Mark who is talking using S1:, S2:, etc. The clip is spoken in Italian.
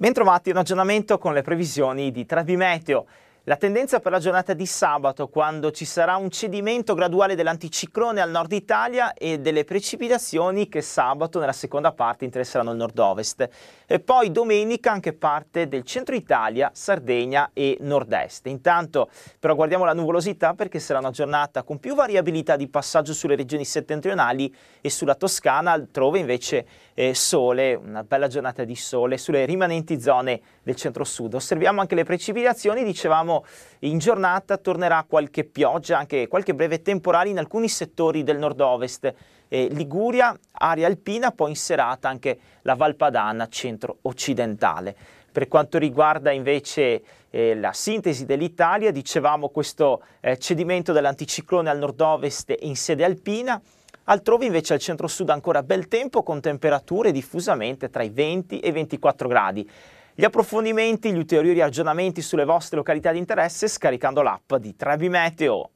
S1: Bentrovati in aggiornamento con le previsioni di Trebimeteo. La tendenza per la giornata di sabato, quando ci sarà un cedimento graduale dell'anticiclone al nord Italia e delle precipitazioni che sabato nella seconda parte interesseranno il nord-ovest. E poi domenica anche parte del centro Italia, Sardegna e nord-est. Intanto però guardiamo la nuvolosità perché sarà una giornata con più variabilità di passaggio sulle regioni settentrionali e sulla Toscana, altrove invece eh, sole, una bella giornata di sole sulle rimanenti zone del centro-sud. Osserviamo anche le precipitazioni, dicevamo diciamo in giornata tornerà qualche pioggia, anche qualche breve temporale in alcuni settori del nord-ovest. Eh, Liguria, area alpina, poi in serata anche la Valpadana centro-occidentale. Per quanto riguarda invece eh, la sintesi dell'Italia, dicevamo questo eh, cedimento dell'anticiclone al nord-ovest in sede alpina, Altrove invece al centro-sud ancora bel tempo con temperature diffusamente tra i 20 e i 24 gradi. Gli approfondimenti, gli ulteriori aggiornamenti sulle vostre località di interesse scaricando l'app di Trebi Meteo.